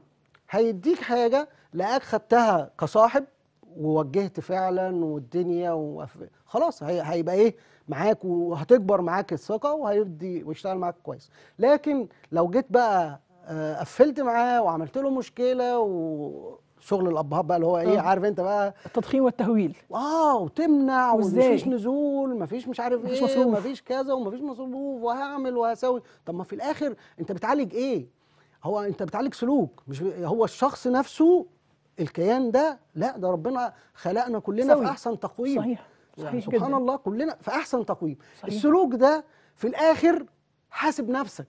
هيديك حاجه لقاك خدتها كصاحب ووجهت فعلا والدنيا وف... خلاص هي... هيبقى ايه معاك وهتكبر معاك الثقه وهيبدي ويشتغل معاك كويس لكن لو جيت بقى آه، قفلت معاه وعملت له مشكله و... شغل الابهات بقى اللي هو ايه آه. عارف انت بقى التضخيم والتهويل اه وتمنع ومفيش نزول مفيش مش عارف مفيش ايه مصروف. مفيش كذا ومفيش مصروف وهعمل وهسوي طب ما في الاخر انت بتعالج ايه هو انت بتعالج سلوك مش هو الشخص نفسه الكيان ده لا ده ربنا خلقنا كلنا سوي. في احسن تقويم صحيح يعني صحيح يعني سبحان جداً. الله كلنا في احسن تقويم صحيح. السلوك ده في الاخر حاسب نفسك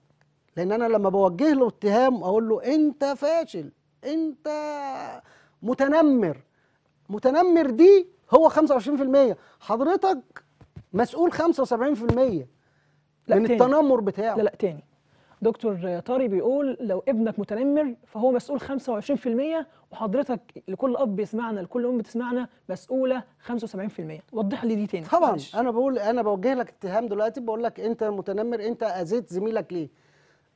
لان انا لما بوجه له اتهام اقول له انت فاشل انت متنمر متنمر دي هو 25% حضرتك مسؤول 75% من التنمر بتاعه لا لا تاني دكتور طاري بيقول لو ابنك متنمر فهو مسؤول 25% وحضرتك لكل اب بيسمعنا لكل ام بتسمعنا مسؤوله 75% وضح لي دي تاني طبعا ماشي. انا بقول انا بوجه لك اتهام دلوقتي بقول لك انت متنمر انت اذيت زميلك ليه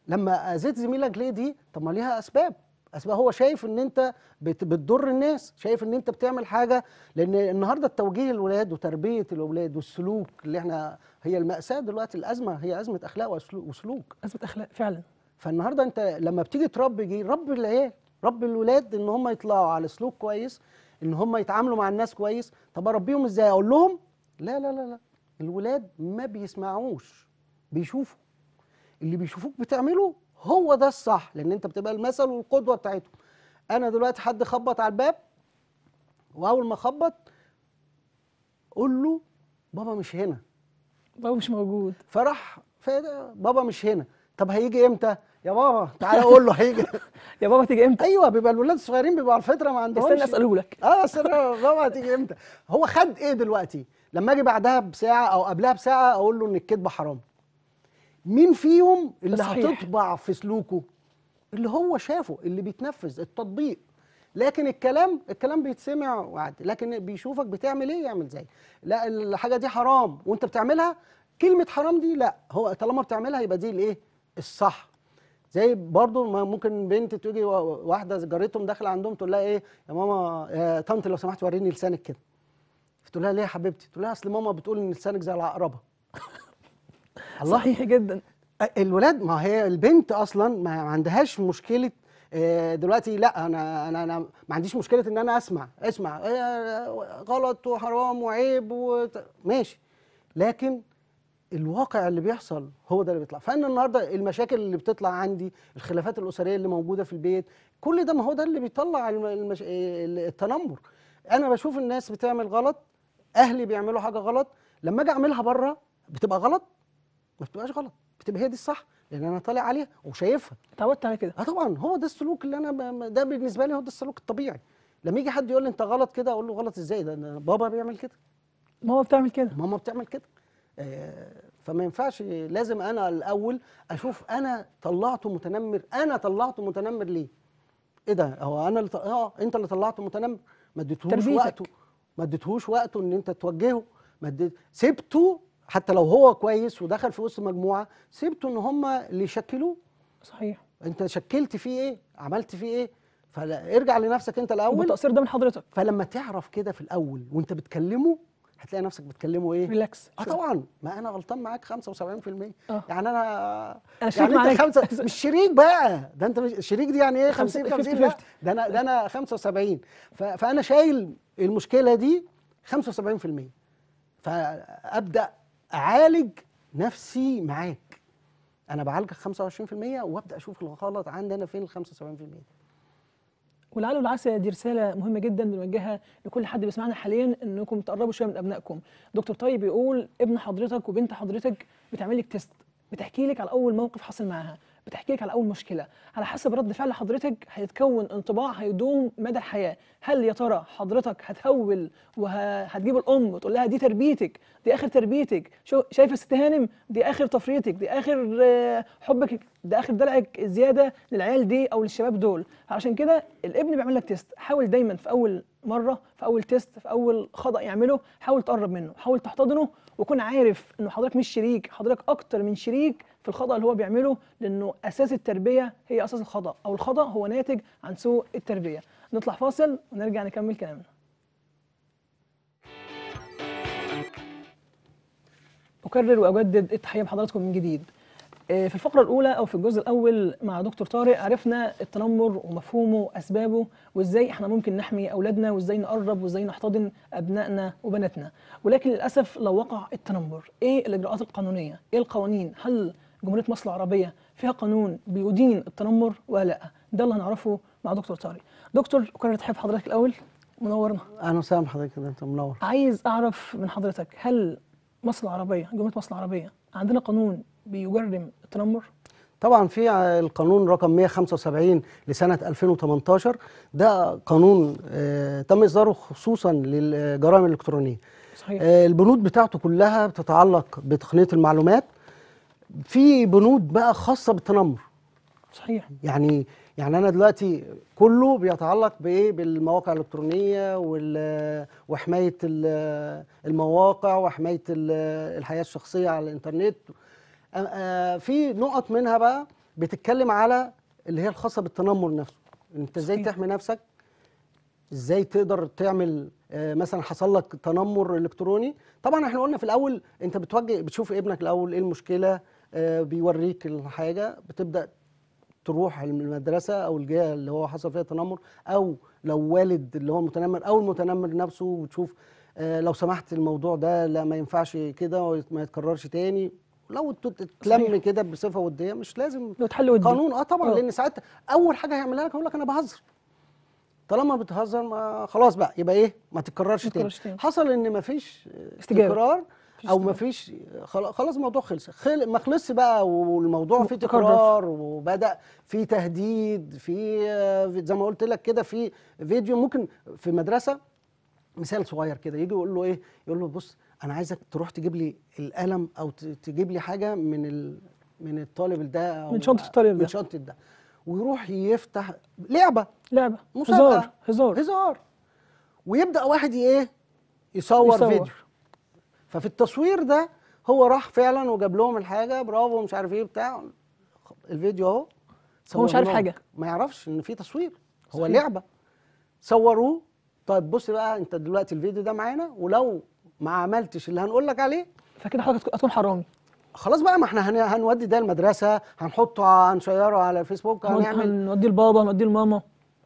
لما اذيت زميلك ليه دي طب ما ليها اسباب اسباب هو شايف ان انت بتضر الناس شايف ان انت بتعمل حاجه لان النهارده التوجيه الولاد وتربيه الاولاد والسلوك اللي احنا هي الماساه دلوقتي الازمه هي ازمه اخلاق وسلوك ازمه اخلاق فعلا فالنهارده انت لما بتيجي تربي جي رب العيال رب الولاد ان هم يطلعوا على سلوك كويس ان هم يتعاملوا مع الناس كويس طب اربيهم ازاي اقول لهم لا لا لا لا الولاد ما بيسمعوش بيشوفوا اللي بيشوفوك بتعمله هو ده الصح لان انت بتبقى المثل والقدوه بتاعتهم انا دلوقتي حد خبط على الباب واول ما خبط قول له بابا مش هنا بابا مش موجود فراح بابا مش هنا طب هيجي امتى يا بابا تعالى قول له هيجي (laughs) يا بابا تيجي امتى ايوه بيبقى الولاد الصغيرين بيبقوا على الفطره ما عندهمش استنى اساله لك اه استنى بابا هتيجي امتى هو خد ايه دلوقتي لما اجي بعدها بساعه او قبلها بساعه اقول له ان الكذبه حرام مين فيهم اللي صحيح. هتطبع في سلوكه اللي هو شافه اللي بيتنفذ التطبيق لكن الكلام الكلام بيتسمع وعد لكن بيشوفك بتعمل ايه يعمل زي لا الحاجه دي حرام وانت بتعملها كلمه حرام دي لا هو طالما بتعملها يبقى دي الايه الصح زي برضو ما ممكن بنت تيجي واحده جارتهم داخله عندهم تقول لها ايه يا ماما يا طنط لو سمحت وريني لسانك كده فتقول لها ليه يا حبيبتي تقول لها اصل ماما بتقول ان لسانك زي العقربه صحيح جدا الولاد ما هي البنت اصلا ما عندهاش مشكله آه، دلوقتي لا انا انا انا ما عنديش مشكله ان انا اسمع اسمع آه، آه، غلط وحرام وعيب وت... ماشي لكن الواقع اللي بيحصل هو ده اللي بيطلع فانا النهارده المشاكل اللي بتطلع عندي الخلافات الاسريه اللي موجوده في البيت كل ده ما هو ده اللي بيطلع المش... التنمر انا بشوف الناس بتعمل غلط اهلي بيعملوا حاجه غلط لما اجي اعملها بره بتبقى غلط ما بتبقاش غلط بتبقى هي دي الصح لان انا طالع عليها وشايفها اتعودت على كده اه طبعا هو ده السلوك اللي انا ده بالنسبه لي هو ده السلوك الطبيعي لما يجي حد يقول لي انت غلط كده اقول له غلط ازاي ده بابا بيعمل كده ماما بتعمل كده ماما بتعمل كده آه فما ينفعش لازم انا الاول اشوف انا طلعته متنمر انا طلعته متنمر ليه ايه ده هو انا اللي اه انت اللي طلعته متنمر ما اديتهوش وقته ما اديتهوش وقته ان انت توجهه ما سبته حتى لو هو كويس ودخل في وسط مجموعه سيبته ان هم اللي يشكلوه صحيح انت شكلت فيه ايه عملت فيه ايه فارجع لنفسك انت الاول التقصير ده من حضرتك فلما تعرف كده في الاول وانت بتكلمه هتلاقي نفسك بتكلمه ايه ريلاكس اه طبعا ما انا غلطان معاك 75% آه. يعني انا انا شريك يعني معاك. انت خمسة مش شريك بقى ده انت مش شريك دي يعني ايه 50 50 ده انا ده انا 75 فانا شايل المشكله دي 75% فابدا اعالج نفسي معاك انا بعالجك 25% وابدا اشوف الغلط عندي انا فين ال 75% ولعل والعسى دي رساله مهمه جدا بنوجهها لكل حد بيسمعنا حاليا انكم تقربوا شويه من ابنائكم دكتور طيب بيقول ابن حضرتك وبنت حضرتك بتعمل لك تيست بتحكي لك على اول موقف حصل معاها بتحكي لك على اول مشكله على حسب رد فعل حضرتك هيتكون انطباع هيدوم مدى الحياه هل يا ترى حضرتك هتهول وهتجيب الام وتقول لها دي تربيتك دي اخر تربيتك شايفه ست هانم دي اخر تفريطك دي اخر آه، حبك ده اخر دلعك زياده للعيال دي او للشباب دول عشان كده الابن بيعمل لك تيست حاول دايما في اول مره في اول تيست في اول خطا يعمله حاول تقرب منه حاول تحتضنه وكون عارف انه حضرتك مش شريك حضرتك اكتر من شريك في الخطأ اللي هو بيعمله لأنه أساس التربية هي أساس الخطأ أو الخطأ هو ناتج عن سوء التربية نطلع فاصل ونرجع نكمل كلامنا أكرر وأجدد التحية بحضراتكم من جديد آه، في الفقرة الأولى أو في الجزء الأول مع دكتور طارق عرفنا التنمر ومفهومه وأسبابه وإزاي إحنا ممكن نحمي أولادنا وإزاي نقرب وإزاي نحتضن أبنائنا وبناتنا ولكن للأسف لو وقع التنمر إيه الإجراءات القانونية؟ إيه القوانين؟ هل جمهوريه مصر العربيه فيها قانون بيدين التنمر ولا لا؟ ده اللي هنعرفه مع دكتور طارق. دكتور اقرر تحب حضرتك الاول منورنا. اهلا وسهلا بحضرتك انت منور. عايز اعرف من حضرتك هل مصر العربيه جمهوريه مصر العربيه عندنا قانون بيجرم التنمر؟ طبعا في القانون رقم 175 لسنة 2018 ده قانون آه، تم إصداره خصوصا للجرائم الإلكترونية صحيح. آه، البنود بتاعته كلها بتتعلق بتقنية المعلومات في بنود بقى خاصه بالتنمر صحيح يعني يعني انا دلوقتي كله بيتعلق بايه بالمواقع الالكترونيه وحمايه المواقع وحمايه الحياه الشخصيه على الانترنت آه، في نقط منها بقى بتتكلم على اللي هي الخاصه بالتنمر نفسه انت ازاي تحمي نفسك ازاي تقدر تعمل آه، مثلا حصل لك تنمر الكتروني طبعا احنا قلنا في الاول انت بتوجه بتشوف ابنك الاول ايه المشكله آه، بيوريك الحاجه بتبدا تروح المدرسه او الجهه اللي هو حصل فيها تنمر او لو والد اللي هو المتنمر او المتنمر نفسه وتشوف آه، لو سمحت الموضوع ده لا ما ينفعش كده وما يتكررش تاني لو تتلم كده بصفه وديه مش لازم لو تحل ودي قانون اه طبعا أوه. لان ساعات اول حاجه هيعملها لك هيقول لك انا بهزر طالما بتهزر ما خلاص بقى يبقى ايه ما تتكررش تاني. تاني حصل ان ما فيش استجابه تكرار او ما فيش خلاص الموضوع خلص خل... ما خلصش بقى والموضوع فيه تكرار وبدا في تهديد في آه، زي ما قلت لك كده في فيديو ممكن في مدرسه مثال صغير كده يجي يقول له ايه يقول له بص انا عايزك تروح تجيب لي القلم او تجيب لي حاجه من ال... من الطالب ده أو من شنطه الطالب ده من شنطه ده ويروح يفتح لعبه لعبه مسابقه هزار هزار هزار ويبدا واحد ايه يصور, يصور. فيديو ففي التصوير ده هو راح فعلا وجاب لهم الحاجه برافو مش عارف ايه بتاع الفيديو اهو هو مش عارف حاجه ما يعرفش ان في تصوير هو لعبه صوروه طيب بص بقى انت دلوقتي الفيديو ده معانا ولو ما عملتش اللي هنقول لك عليه فكده حضرتك هتكون حرامي خلاص بقى ما احنا هنودي ده المدرسه هنحطه هنشيره على الفيسبوك هنعمل هنودي لبابا نودي لماما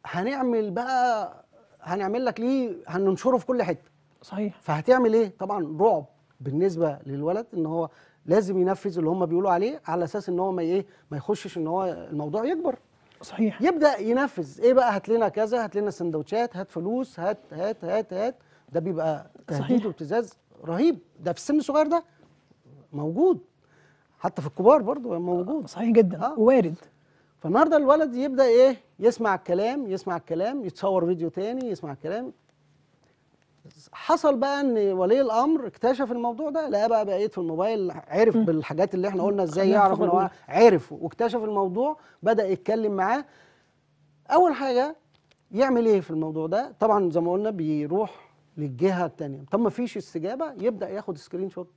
هنعمل بقى هنعمل لك ليه هننشره في كل حته صحيح فهتعمل ايه طبعا رعب بالنسبه للولد ان هو لازم ينفذ اللي هم بيقولوا عليه على اساس ان هو ما ايه ما يخشش ان هو الموضوع يكبر صحيح يبدا ينفذ ايه بقى هات لنا كذا هات لنا سندوتشات هات فلوس هات هات هات هات ده بيبقى تهديد وابتزاز رهيب ده في السن الصغير ده موجود حتى في الكبار برضه موجود صحيح جدا آه. وارد فالنهارده الولد يبدا ايه يسمع الكلام يسمع الكلام يتصور فيديو تاني يسمع الكلام حصل بقى ان ولي الامر اكتشف الموضوع ده لقى بقى بقيت في الموبايل عرف م. بالحاجات اللي احنا قلنا ازاي يعرف ان هو عرف واكتشف الموضوع بدا يتكلم معاه اول حاجه يعمل ايه في الموضوع ده طبعا زي ما قلنا بيروح للجهه الثانيه طب ما فيش استجابه يبدا ياخد سكرين شوت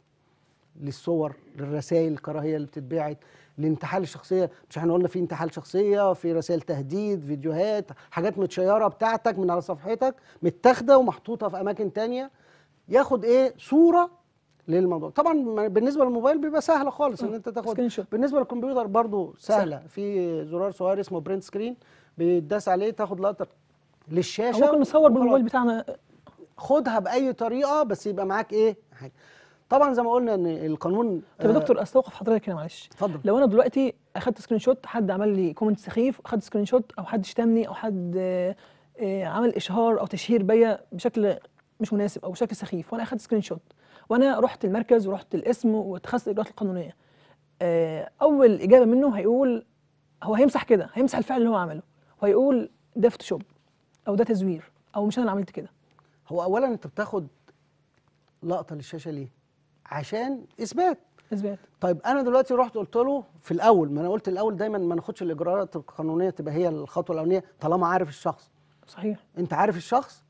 للصور للرسائل الكراهيه اللي بتتبعت لانتحال الشخصيه مش احنا قلنا في انتحال شخصيه في رسائل تهديد فيديوهات حاجات متشيره بتاعتك من على صفحتك متاخده ومحطوطه في اماكن تانية ياخد ايه صوره للموضوع طبعا بالنسبه للموبايل بيبقى سهله خالص ان انت تاخد بالنسبه للكمبيوتر برضو سهله في زرار صغير اسمه برنت سكرين بيداس عليه تاخد لقطه للشاشه ممكن نصور بالموبايل بتاعنا خدها باي طريقه بس يبقى معاك ايه حاجه طبعا زي ما قلنا ان القانون طب يا آه دكتور استوقف حضرتك هنا معلش اتفضل لو انا دلوقتي اخدت سكرين شوت حد عمل لي كومنت سخيف اخدت سكرين شوت او حد شتمني او حد آه،, آه عمل اشهار او تشهير بيا بشكل مش مناسب او بشكل سخيف وانا اخدت سكرين شوت وانا رحت المركز ورحت الاسم واتخذت الاجراءات القانونيه آه، اول اجابه منه هيقول هو هيمسح كده هيمسح الفعل اللي هو عمله وهيقول ده فوتوشوب او ده تزوير او مش انا اللي عملت كده هو اولا انت بتاخد لقطه للشاشه ليه عشان اثبات اثبات طيب انا دلوقتي رحت قلت له في الاول ما انا قلت الاول دايما ما ناخدش الاجراءات القانونيه تبقى هي الخطوه الاولانيه طالما عارف الشخص صحيح انت عارف الشخص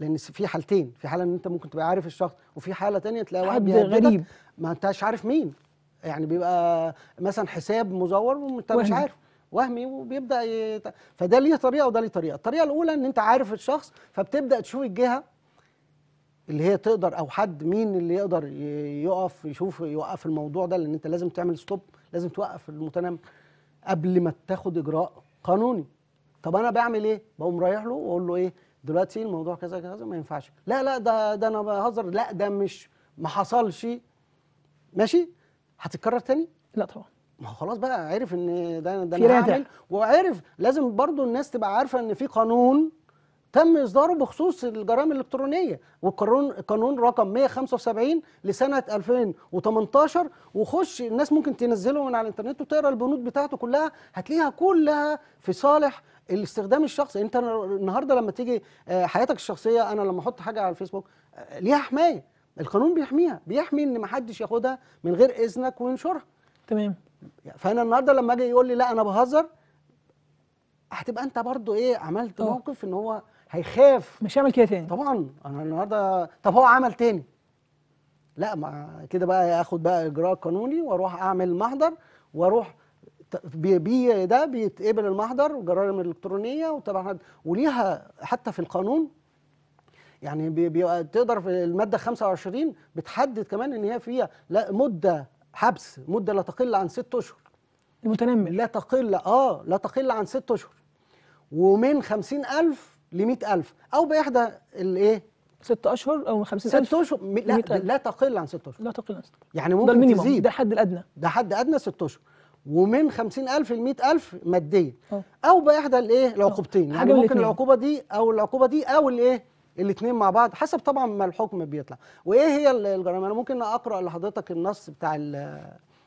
لان في حالتين في حاله ان انت ممكن تبقى عارف الشخص وفي حاله تانية تلاقي واحد غريب ما انتش عارف مين يعني بيبقى مثلا حساب مزور وانت مش عارف وهمي وبيبدا يت... فده ليه طريقه وده ليه طريقه الطريقه الاولى ان انت عارف الشخص فبتبدا تشوف الجهه اللي هي تقدر او حد مين اللي يقدر يقف يشوف يوقف الموضوع ده لان انت لازم تعمل ستوب لازم توقف المتنم قبل ما تاخد اجراء قانوني طب انا بعمل ايه بقوم رايح له واقول له ايه دلوقتي الموضوع كذا كذا ما ينفعش لا لا ده ده انا بهزر لا ده مش ما حصلش ماشي هتتكرر تاني لا طبعا ما هو خلاص بقى عرف ان ده ده انا عامل وعرف لازم برضو الناس تبقى عارفه ان في قانون تم اصداره بخصوص الجرائم الالكترونيه والقانون قانون رقم 175 لسنه 2018 وخش الناس ممكن تنزله من على الانترنت وتقرا البنود بتاعته كلها هتلاقيها كلها في صالح الاستخدام الشخصي انت النهارده لما تيجي آه، حياتك الشخصيه انا لما احط حاجه على الفيسبوك آه، ليها حمايه القانون بيحميها بيحمي ان ما حدش ياخدها من غير اذنك وينشرها تمام فانا النهارده لما اجي يقول لي لا انا بهزر هتبقى انت برضو ايه عملت أوه. موقف ان هو هيخاف مش هيعمل كده تاني طبعا انا النهارده طب هو عمل تاني لا ما كده بقى ياخد بقى اجراء قانوني واروح اعمل محضر واروح بي, بي ده بيتقبل المحضر والجرائم الالكترونيه وطبعا وليها حتى في القانون يعني بيبقى تقدر في الماده 25 بتحدد كمان ان هي فيها لا مده حبس مده لا تقل عن ست اشهر المتنمر لا تقل اه لا تقل عن ست اشهر ومن 50000 ل 100000 أو بإحدى الإيه؟ ست أشهر أو 50000 ست أشهر لا, لا تقل عن ست أشهر لا تقل عن ست أشهر يعني ممكن ده تزيد ده حد الأدنى ده حد أدنى ست أشهر ومن 50000 ل 100000 ماديا أو, أه. أو بإحدى الإيه؟ أه. العقوبتين يعني ممكن العقوبة دي أو العقوبة دي أو الإيه؟ الاثنين مع بعض حسب طبعا ما الحكم بيطلع وايه هي الجرائم انا ممكن اقرا لحضرتك النص بتاع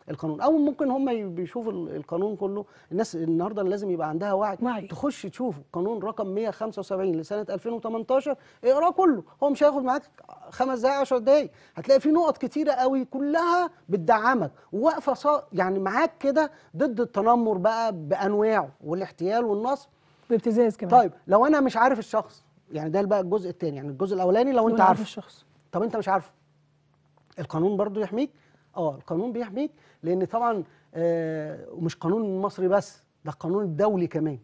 القانون او ممكن هم بيشوفوا القانون كله الناس النهارده لازم يبقى عندها وعي, وعي. تخش تشوف قانون رقم 175 لسنه 2018 اقراه كله هو مش هياخد معاك خمس دقائق 10 دقائق هتلاقي في نقط كتيره قوي كلها بتدعمك واقفه يعني معاك كده ضد التنمر بقى بانواعه والاحتيال والنصب بابتزاز كمان طيب لو انا مش عارف الشخص يعني ده بقى الجزء الثاني يعني الجزء الاولاني لو انت عارف الشخص طب انت مش عارفه القانون برضو يحميك اه القانون بيحميك لان طبعا آه مش قانون مصري بس ده القانون الدولي كمان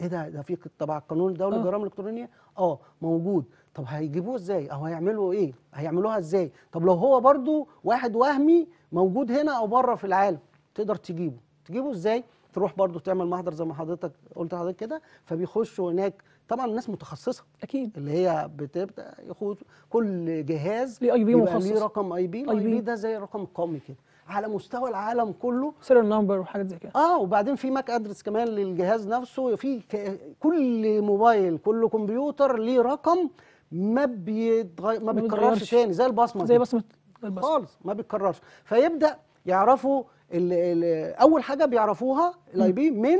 ايه ده ده في طبعا القانون الدولي الجرائم آه. الالكترونيه اه موجود طب هيجيبوه ازاي او هيعملوا ايه هيعملوها ازاي طب لو هو برضو واحد وهمي موجود هنا او بره في العالم تقدر تجيبه تجيبه ازاي تروح برضو تعمل محضر زي ما حضرتك قلت حضرتك كده فبيخشوا هناك طبعا ناس متخصصه اكيد اللي هي بتبدا يخوض كل جهاز ليه اي بي مخصص ليه رقم اي بي الاي بي ده زي الرقم القومي كده على مستوى العالم كله سيريال نمبر وحاجات زي كده اه وبعدين في ماك ادرس كمان للجهاز نفسه في كل موبايل كل كمبيوتر ليه رقم ما بيتغير ما بيتكررش تاني زي البصمه زي بصمه البصمه خالص ما بيتكررش فيبدا يعرفوا ال ال اول حاجه بيعرفوها الاي بي من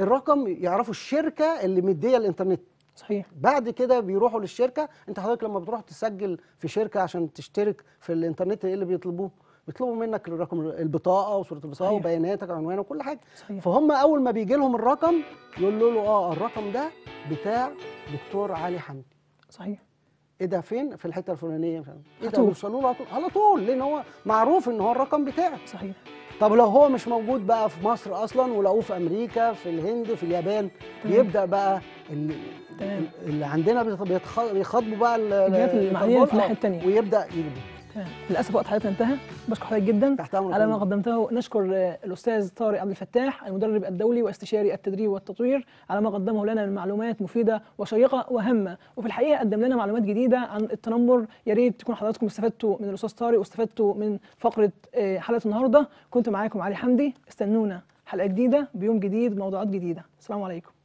الرقم يعرفوا الشركه اللي مديه الانترنت صحيح بعد كده بيروحوا للشركه انت حضرتك لما بتروح تسجل في شركه عشان تشترك في الانترنت ايه اللي بيطلبوه بيطلبوا منك الرقم البطاقه وصوره البطاقه صحيح. وبياناتك وعنوان وكل حاجه صحيح. فهم اول ما بيجي لهم الرقم يقولوا له اه الرقم ده بتاع دكتور علي حمدي صحيح ايه ده فين في الحته الفلانيه ايه ده بيوصلوا له على طول على طول لان هو معروف ان هو الرقم بتاعك صحيح طب لو هو مش موجود بقى في مصر اصلا ولقوه في امريكا في الهند في اليابان تمام. بيبدا بقى اللي, اللي عندنا بيخاطبوا بقى الجهات المعنيه في الناحيه الثانيه ويبدا يبدأ. للاسف وقت حضرتك انتهى بشكر حضرتك جدا على ما قدمته نشكر الاستاذ طارق عبد الفتاح المدرب الدولي واستشاري التدريب والتطوير على ما قدمه لنا من معلومات مفيده وشيقه وهامه وفي الحقيقه قدم لنا معلومات جديده عن التنمر يا ريت تكون حضراتكم استفدتوا من الاستاذ طارق واستفدتوا من فقره آه، حلقه النهارده كنت معاكم علي حمدي استنونا حلقه جديده بيوم جديد موضوعات جديده السلام عليكم